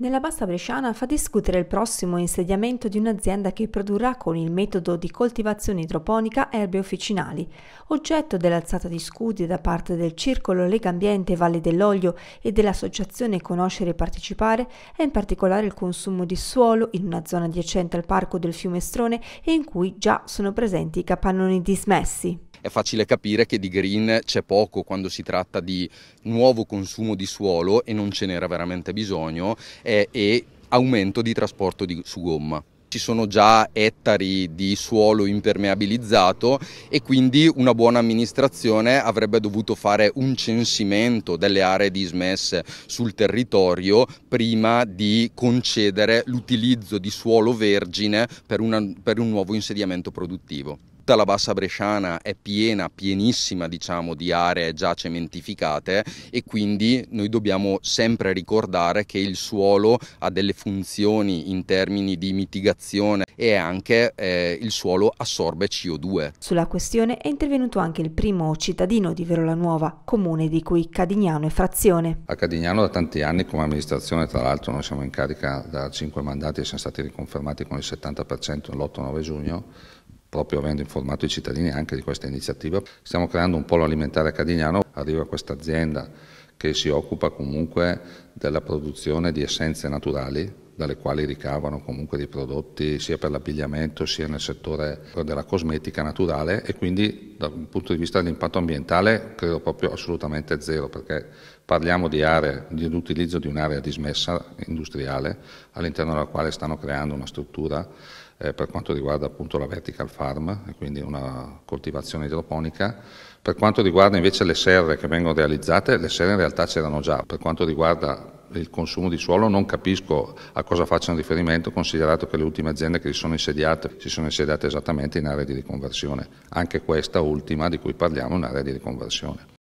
Nella Bassa Bresciana fa discutere il prossimo insediamento di un'azienda che produrrà con il metodo di coltivazione idroponica erbe officinali, oggetto dell'alzata di scudi da parte del Circolo Lega Ambiente Valle dell'Olio e dell'associazione Conoscere e Partecipare è in particolare il consumo di suolo in una zona adiacente al parco del fiume Strone e in cui già sono presenti i capannoni dismessi è facile capire che di green c'è poco quando si tratta di nuovo consumo di suolo e non ce n'era veramente bisogno e, e aumento di trasporto di, su gomma ci sono già ettari di suolo impermeabilizzato e quindi una buona amministrazione avrebbe dovuto fare un censimento delle aree dismesse sul territorio prima di concedere l'utilizzo di suolo vergine per, una, per un nuovo insediamento produttivo tutta la bassa bresciana è piena, pienissima diciamo di aree già cementificate e quindi noi dobbiamo sempre ricordare che il suolo ha delle funzioni in termini di mitigazione e anche eh, il suolo assorbe CO2. Sulla questione è intervenuto anche il primo cittadino di Verola Nuova, comune di cui Cadignano è frazione. A Cadignano da tanti anni come amministrazione, tra l'altro noi siamo in carica da 5 mandati e siamo stati riconfermati con il 70% l'8-9 giugno, proprio avendo informato i cittadini anche di questa iniziativa. Stiamo creando un polo alimentare cadignano, arriva questa azienda che si occupa comunque della produzione di essenze naturali dalle quali ricavano comunque dei prodotti sia per l'abbigliamento sia nel settore della cosmetica naturale e quindi dal punto di vista dell'impatto ambientale credo proprio assolutamente zero perché parliamo di aree, utilizzo di un'area dismessa industriale all'interno della quale stanno creando una struttura eh, per quanto riguarda appunto la vertical farm, quindi una coltivazione idroponica. Per quanto riguarda invece le serre che vengono realizzate, le serre in realtà c'erano già, per quanto riguarda il consumo di suolo non capisco a cosa facciano riferimento considerato che le ultime aziende che si sono insediate si sono insediate esattamente in aree di riconversione. Anche questa ultima di cui parliamo è un'area di riconversione.